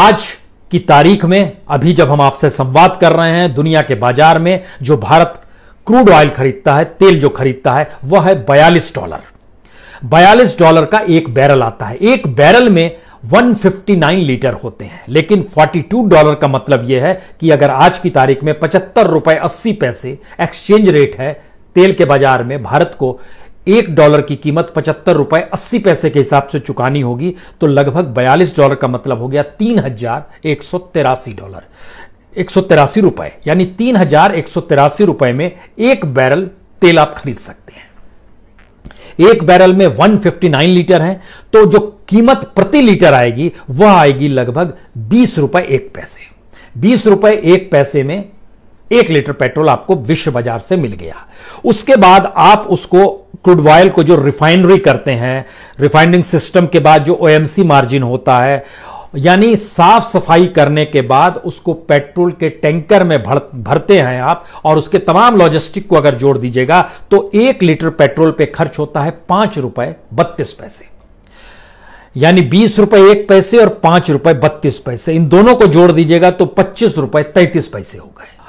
आज की तारीख में अभी जब हम आपसे संवाद कर रहे हैं दुनिया के बाजार में जो भारत क्रूड ऑयल खरीदता है तेल जो खरीदता है वह है बयालीस डॉलर बयालीस डॉलर का एक बैरल आता है एक बैरल में 159 लीटर होते हैं लेकिन 42 डॉलर का मतलब यह है कि अगर आज की तारीख में पचहत्तर रुपए अस्सी पैसे एक्सचेंज रेट है तेल के बाजार में भारत को एक डॉलर की कीमत पचहत्तर रुपए अस्सी पैसे के हिसाब से चुकानी होगी तो लगभग बयालीस डॉलर का मतलब हो गया तीन हजार एक सौ तेरासी डॉलर एक सौ तिरासी रुपए यानी तीन हजार एक सौ तिरासी रुपए में एक बैरल तेल आप खरीद सकते हैं एक बैरल में 159 लीटर है तो जो कीमत प्रति लीटर आएगी वह आएगी लगभग बीस रुपए एक पैसे बीस रुपए एक पैसे में एक लीटर पेट्रोल आपको विश्व बाजार से मिल गया उसके बाद आप उसको क्रूड ऑयल को जो रिफाइनरी करते हैं रिफाइनिंग सिस्टम के बाद जो ओएमसी मार्जिन होता है यानी साफ सफाई करने के बाद उसको पेट्रोल के टैंकर में भर, भरते हैं आप और उसके तमाम लॉजिस्टिक को अगर जोड़ दीजिएगा तो एक लीटर पेट्रोल पे खर्च होता है पांच रुपए बत्तीस पैसे यानी बीस रुपए एक पैसे और पांच रुपए बत्तीस पैसे इन दोनों को जोड़ दीजिएगा तो पच्चीस रुपए तैतीस पैसे हो गए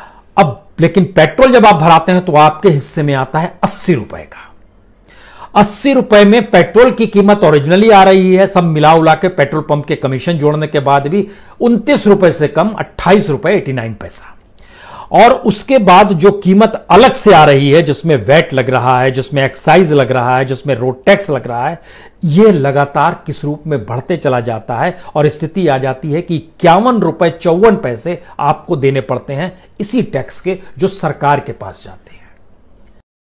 लेकिन पेट्रोल जब आप भराते हैं तो आपके हिस्से में आता है अस्सी रुपए का अस्सी रुपए में पेट्रोल की कीमत ओरिजिनली आ रही है सब मिला उला के पेट्रोल पंप के कमीशन जोड़ने के बाद भी उनतीस रुपए से कम अट्ठाईस रुपए एटी नाइन पैसा और उसके बाद जो कीमत अलग से आ रही है जिसमें वैट लग रहा है जिसमें एक्साइज लग रहा है जिसमें रोड टैक्स लग रहा है यह लगातार किस रूप में बढ़ते चला जाता है और स्थिति आ जाती है कि इक्यावन रुपए चौवन पैसे आपको देने पड़ते हैं इसी टैक्स के जो सरकार के पास जाते